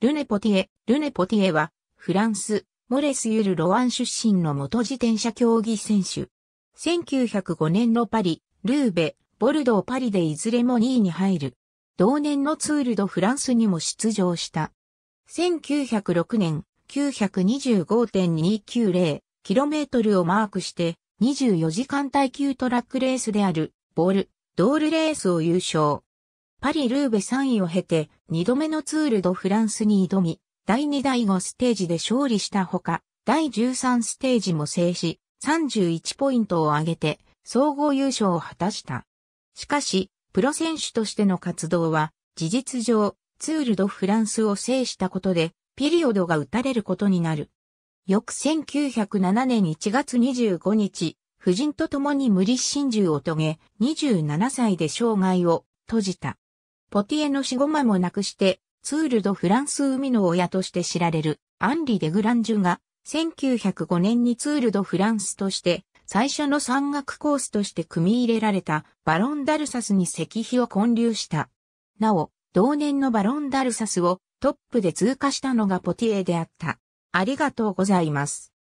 ルネポティエ、ルネポティエは、フランス、モレス・ユル・ロワン出身の元自転車競技選手。1905年のパリ、ルーベ、ボルドー・パリでいずれも2位に入る。同年のツール・ド・フランスにも出場した。1906年、925.290km をマークして、24時間耐久トラックレースである、ボール、ドールレースを優勝。パリ・ルーベ3位を経て、2度目のツール・ド・フランスに挑み、第2第5ステージで勝利したほか、第13ステージも制し、31ポイントを挙げて、総合優勝を果たした。しかし、プロ選手としての活動は、事実上、ツール・ド・フランスを制したことで、ピリオドが打たれることになる。翌1907年1月25日、夫人と共に無理心中を遂げ、27歳で生涯を閉じた。ポティエの死後間もなくして、ツール・ド・フランス海の親として知られるアンリ・デ・グランジュが、1905年にツール・ド・フランスとして、最初の山岳コースとして組み入れられたバロンダルサスに石碑を建立した。なお、同年のバロンダルサスをトップで通過したのがポティエであった。ありがとうございます。